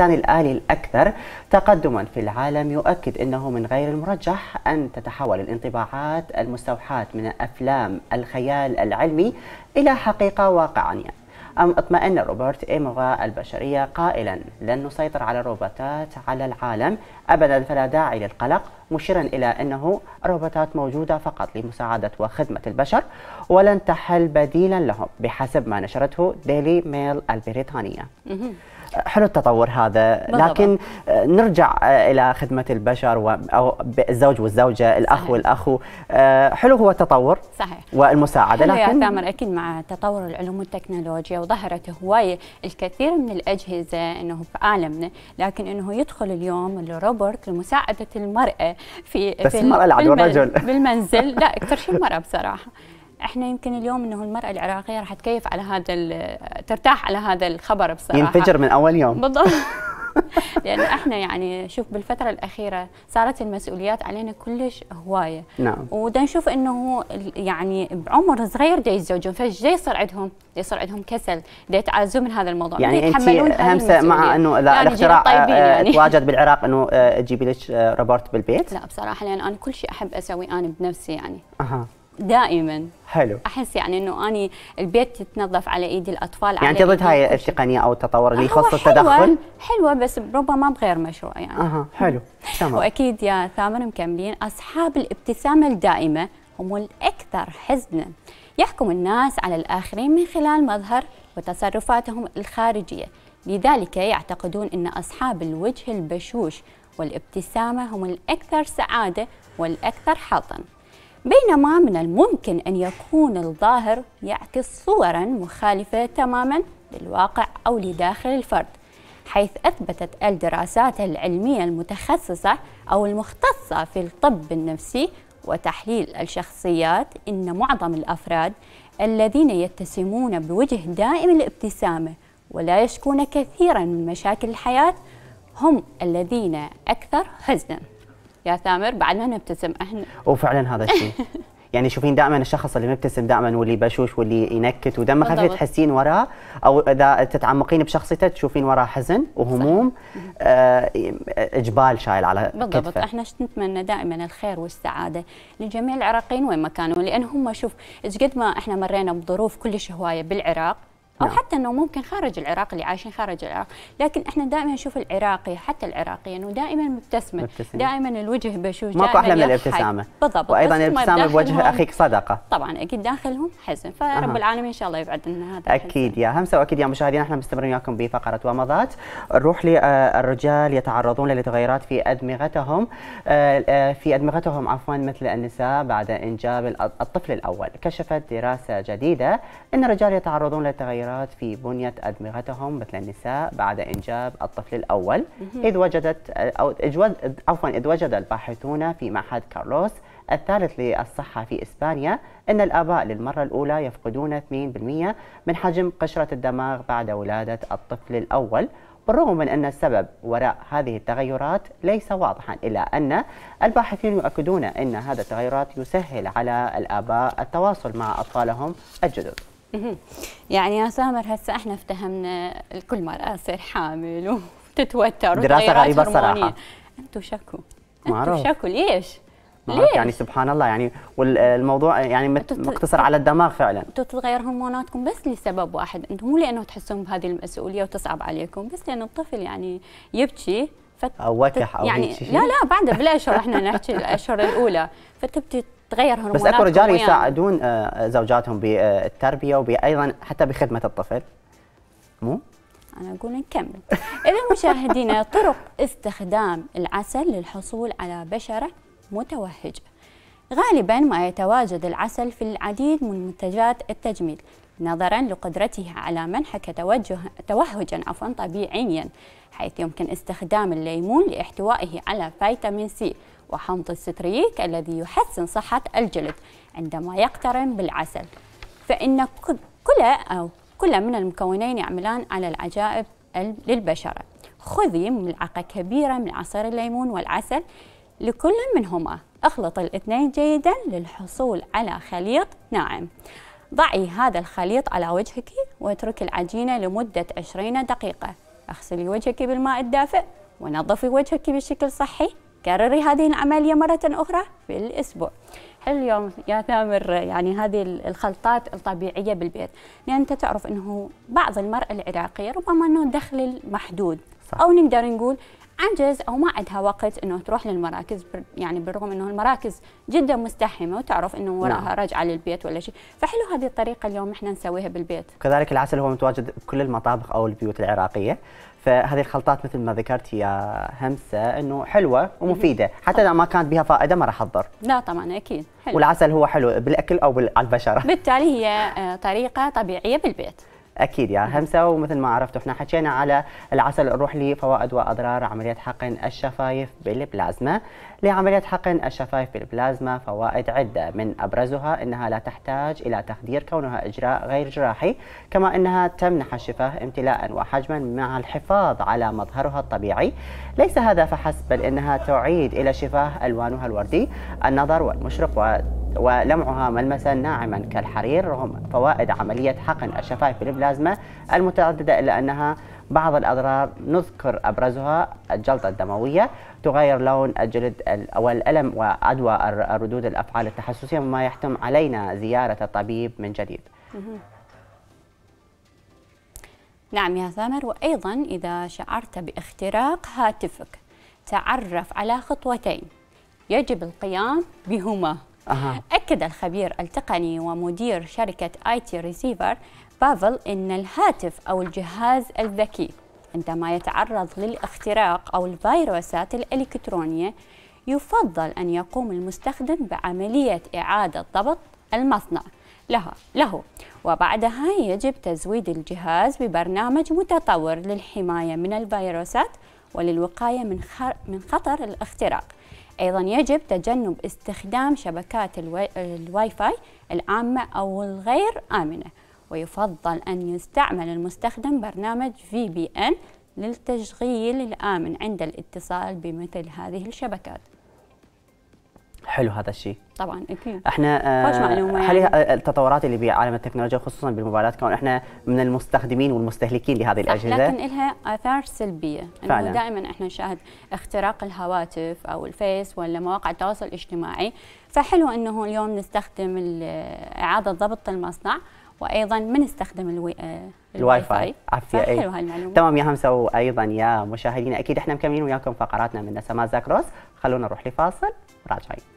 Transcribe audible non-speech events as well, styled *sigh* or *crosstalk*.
الإنسان الآلي الأكثر تقدما في العالم يؤكد أنه من غير المرجح أن تتحول الانطباعات المستوحاة من أفلام الخيال العلمي إلى حقيقة واقعية أم اطمئن روبرت إيموغا البشرية قائلا لن نسيطر على الروبوتات على العالم أبدا فلا داعي للقلق مشيرا إلى أنه الروبوتات موجودة فقط لمساعدة وخدمة البشر ولن تحل بديلا لهم بحسب ما نشرته ديلي ميل البريطانية حلو التطور هذا لكن آه، نرجع آه، الى خدمه البشر و... او الزوج والزوجه الاخ صحيح. والاخو آه، حلو هو التطور صحيح والمساعده حلو لكن يا ثامر اكيد مع تطور العلوم والتكنولوجيا وظهرت هوايه الكثير من الاجهزه انه في عالمنا لكن انه يدخل اليوم الروبوت لمساعده المراه في بس في المراه العدو بالمنزل لا اكثر شيء المراه بصراحه *laughs* احنا يمكن اليوم انه المراه العراقيه راح تكيف على هذا ترتاح على هذا الخبر بصراحه ينفجر من اول يوم بالضبط *laughs* لان احنا يعني شوف بالفتره الاخيره صارت المسؤوليات علينا كلش هوايه نعم ودا نشوف انه يعني بعمر صغير دا يتزوجون فجاه يصير عندهم يصير عندهم كسل دا يتعازوا من هذا الموضوع يعني انت همسه مع انه لا يعني الاختراع آه، يعني. آه، تواجد بالعراق انه آه، تجيبي لك ريبورت بالبيت لا بصراحه لان انا كل شيء احب اسويه انا بنفسي يعني اها دائما حلو احس يعني انه اني البيت يتنظف على ايدي الاطفال يعني انت ضد هاي التقنيه او التطور اللي يخص التدخل حلوه بس ربما بغير مشروع يعني اها حلو تمام واكيد يا ثامر مكملين اصحاب الابتسامه الدائمه هم الاكثر حزنا يحكم الناس على الاخرين من خلال مظهر وتصرفاتهم الخارجيه لذلك يعتقدون ان اصحاب الوجه البشوش والابتسامه هم الاكثر سعاده والاكثر حظا بينما من الممكن أن يكون الظاهر يعكس صورا مخالفة تماما للواقع أو لداخل الفرد حيث أثبتت الدراسات العلمية المتخصصة أو المختصة في الطب النفسي وتحليل الشخصيات أن معظم الأفراد الذين يتسمون بوجه دائم الابتسامة ولا يشكون كثيرا من مشاكل الحياة هم الذين أكثر حزناً يا ثامر بعد ما نبتسم احنا وفعلا هذا الشيء *laughs* يعني شوفين دائما الشخص اللي مبتسم دائما واللي بشوش واللي ينكت ودمه خفيف تحسين وراه او اذا تتعمقين بشخصيته تشوفين وراه حزن وهموم آه اجبال شايل على بالضبط كتفة. احنا نتمنى دائما الخير والسعاده لجميع العراقيين وين ما كانوا لان هم شوف ايش قد ما احنا مرينا بظروف كلش هوايه بالعراق او نعم. حتى انه ممكن خارج العراق اللي عايشين خارج العراق لكن احنا دائما نشوف العراقي حتى العراقي انه دائما مبتسم. دائما الوجه بشوش ماكو احلى من الابتسامة بالضبط وايضا الابتسامه بوجه اخيك صدقه طبعا اكيد داخلهم حزن فرب أه. العالمين ان شاء الله يبعد لنا هذا اكيد الحزن. يا همسه واكيد يا مشاهدينا احنا مستمرين وياكم بفقره ومضات نروح للرجال آه، يتعرضون لتغيرات في ادمغتهم آه، آه، في ادمغتهم عفوا مثل النساء بعد انجاب الطفل الاول كشفت دراسه جديده ان الرجال يتعرضون لتغيرات الخيرات في بنية أدمغتهم مثل النساء بعد إنجاب الطفل الأول إذ وجدت أو عفوا إذ وجد الباحثون في معهد كارلوس الثالث للصحة في إسبانيا أن الآباء للمرة الأولى يفقدون 2% من حجم قشرة الدماغ بعد ولادة الطفل الأول بالرغم من أن السبب وراء هذه التغيرات ليس واضحا إلا أن الباحثين يؤكدون أن هذا التغيرات يسهل على الآباء التواصل مع أطفالهم الجدد يعني يا سامر هسه احنا افتهمنا كل مرأة تصير حامل وتتوتر دراسة غريبة الصراحة انتم شكو انتم شكو ليش؟ ليش؟ يعني سبحان الله يعني والموضوع يعني مقتصر على الدماغ فعلا انتم تتغير هرموناتكم بس لسبب واحد انتم مو لانه تحسون بهذه المسؤوليه وتصعب عليكم بس لانه الطفل يعني يبكي فت... او وكح او يعني لا لا بعد بالاشهر احنا نحكي الاشهر الاولى فتبدي تتغير هرمونات بس اكو رجال يساعدون آه، آه، زوجاتهم بالتربيه وايضا حتى بخدمه الطفل مو؟ أنا أقول نكمل إذا مشاهدينا *laughs* طرق استخدام العسل للحصول على بشرة متوهجة غالبا ما يتواجد العسل في العديد من منتجات التجميل نظرا لقدرته على منحك توجه توهجا عفوا طبيعيا حيث يمكن استخدام الليمون لاحتوائه على فيتامين سي وحمض الستريك الذي يحسن صحة الجلد عندما يقترن بالعسل فإن كلا أو كلا من المكونين يعملان على العجائب للبشرة خذي ملعقة كبيرة من عصير الليمون والعسل لكل منهما اخلط الاثنين جيدا للحصول على خليط ناعم ضعي هذا الخليط على وجهك واتركي العجينة لمدة 20 دقيقة اغسلي وجهك بالماء الدافئ ونظفي وجهك بشكل صحي كرري هذه العملية مرة أخرى في الأسبوع اليوم يا ثامر يعني هذه الخلطات الطبيعية بالبيت لأن يعني أنت تعرف أنه بعض المرأة العراقية ربما أنه دخل محدود أو نقدر نقول عنجز او ما عندها وقت انه تروح للمراكز يعني بالرغم انه المراكز جدا مستحمه وتعرف انه نعم. وراها رجعه للبيت ولا شيء، فحلو هذه الطريقه اليوم احنا نسويها بالبيت. كذلك العسل هو متواجد بكل المطابخ او البيوت العراقيه، فهذه الخلطات مثل ما ذكرت يا همسه انه حلوه ومفيده، حتى اذا ما كانت بها فائده ما راح تضر. لا طبعا اكيد حلو. والعسل هو حلو بالاكل او على البشره. بالتالي هي آه، طريقه طبيعيه بالبيت. اكيد يا همسه ومثل ما عرفتوا احنا حكينا على العسل الروحلي فوائد واضرار عمليه حقن الشفايف بالبلازما لعمليه حقن الشفايف بالبلازما فوائد عده من ابرزها انها لا تحتاج الى تخدير كونها اجراء غير جراحي كما انها تمنح الشفاه امتلاء وحجما مع الحفاظ على مظهرها الطبيعي ليس هذا فحسب بل انها تعيد الى الشفاه الوانها الوردي النظر والمشرق و ولمعها ملمسا ناعما كالحرير رغم فوائد عملية حقن الشفايف بالبلازما المتعددة إلا أنها بعض الأضرار نذكر أبرزها الجلطة الدموية تغير لون الجلد والألم وعدوى الردود الأفعال التحسسية مما يحتم علينا زيارة الطبيب من جديد نعم يا ثامر وأيضا إذا شعرت باختراق هاتفك تعرف على خطوتين يجب القيام بهما أه. أكد الخبير التقني ومدير شركة آي تي ريسيفر بافل أن الهاتف أو الجهاز الذكي عندما يتعرض للاختراق أو الفيروسات الإلكترونية يفضل أن يقوم المستخدم بعملية إعادة ضبط المصنع لها له وبعدها يجب تزويد الجهاز ببرنامج متطور للحماية من الفيروسات وللوقاية من, من خطر الاختراق أيضا يجب تجنب استخدام شبكات الواي فاي العامة أو الغير آمنة ويفضل أن يستعمل المستخدم برنامج VPN للتشغيل الآمن عند الاتصال بمثل هذه الشبكات حلو هذا الشيء طبعا اكيد احنا حاليا آه، يعني. التطورات اللي بعالم التكنولوجيا خصوصا بالموبايلات كون احنا من المستخدمين والمستهلكين لهذه الاجهزه لكن لها اثار سلبيه فعلا. دائما احنا نشاهد اختراق الهواتف او الفيس ولا مواقع التواصل الاجتماعي فحلو انه اليوم نستخدم اعاده ضبط المصنع وايضا ما نستخدم آه، الواي فاي عفية اي تمام يا همسه وايضا يا مشاهدينا اكيد احنا مكملين وياكم فقراتنا من نسمات زاكروس خلونا نروح لفاصل راجعين